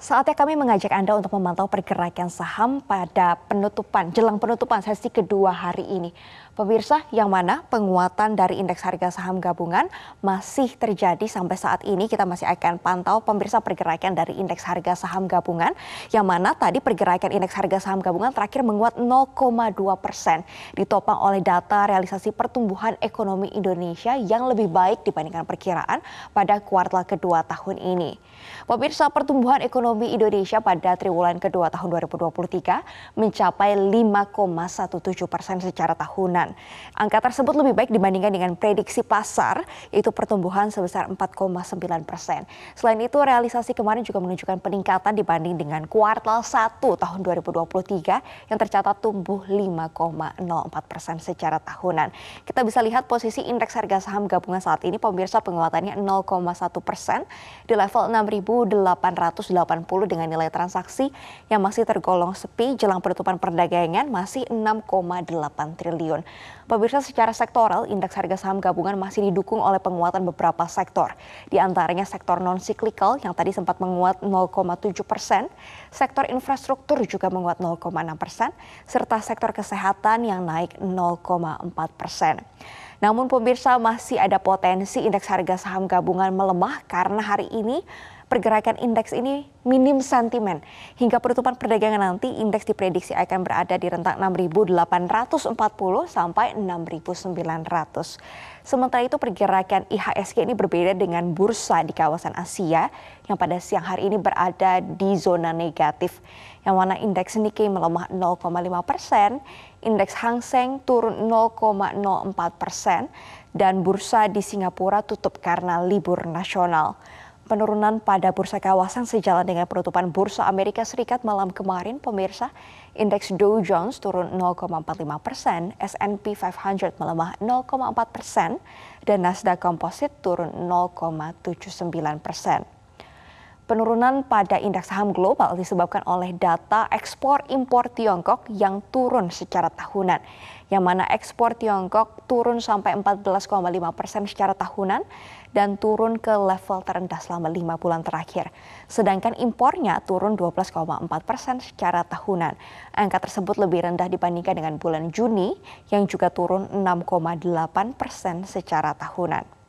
Saatnya kami mengajak Anda untuk memantau pergerakan saham pada penutupan, jelang penutupan sesi kedua hari ini. Pemirsa, yang mana penguatan dari indeks harga saham gabungan masih terjadi sampai saat ini. Kita masih akan pantau pemirsa pergerakan dari indeks harga saham gabungan. Yang mana tadi pergerakan indeks harga saham gabungan terakhir menguat 0,2 persen. Ditopang oleh data realisasi pertumbuhan ekonomi Indonesia yang lebih baik dibandingkan perkiraan pada kuartal kedua tahun ini. Pemirsa, pertumbuhan ekonomi ekonomi Indonesia pada triwulan kedua tahun 2023 mencapai 5,17 persen secara tahunan. Angka tersebut lebih baik dibandingkan dengan prediksi pasar, yaitu pertumbuhan sebesar 4,9 persen. Selain itu, realisasi kemarin juga menunjukkan peningkatan dibanding dengan kuartal 1 tahun 2023 yang tercatat tumbuh 5,04 persen secara tahunan. Kita bisa lihat posisi indeks harga saham gabungan saat ini, pemirsa penguatannya 0,1 persen di level 6.880 dengan nilai transaksi yang masih tergolong sepi jelang penutupan perdagangan masih 6,8 triliun. Pemirsa secara sektoral, indeks harga saham gabungan masih didukung oleh penguatan beberapa sektor. Di antaranya sektor non siklikal yang tadi sempat menguat 0,7 persen, sektor infrastruktur juga menguat 0,6 persen, serta sektor kesehatan yang naik 0,4 persen. Namun pemirsa masih ada potensi indeks harga saham gabungan melemah karena hari ini pergerakan indeks ini minim sentimen. Hingga penutupan perdagangan nanti, indeks diprediksi akan berada di rentang 6.840 sampai 6.900. Sementara itu pergerakan IHSG ini berbeda dengan bursa di kawasan Asia yang pada siang hari ini berada di zona negatif. Yang mana indeks Nikkei melemah 0,5 persen, indeks Hang Seng turun 0,04 persen, dan bursa di Singapura tutup karena libur nasional. Penurunan pada bursa kawasan sejalan dengan penutupan bursa Amerika Serikat malam kemarin, pemirsa. Indeks Dow Jones turun 0,45 persen, S&P 500 melemah 0,4 persen, dan Nasdaq Composite turun 0,79 persen. Penurunan pada indeks saham global disebabkan oleh data ekspor-impor Tiongkok yang turun secara tahunan, yang mana ekspor Tiongkok turun sampai 14,5 persen secara tahunan dan turun ke level terendah selama lima bulan terakhir. Sedangkan impornya turun 12,4 persen secara tahunan. Angka tersebut lebih rendah dibandingkan dengan bulan Juni yang juga turun 6,8 persen secara tahunan.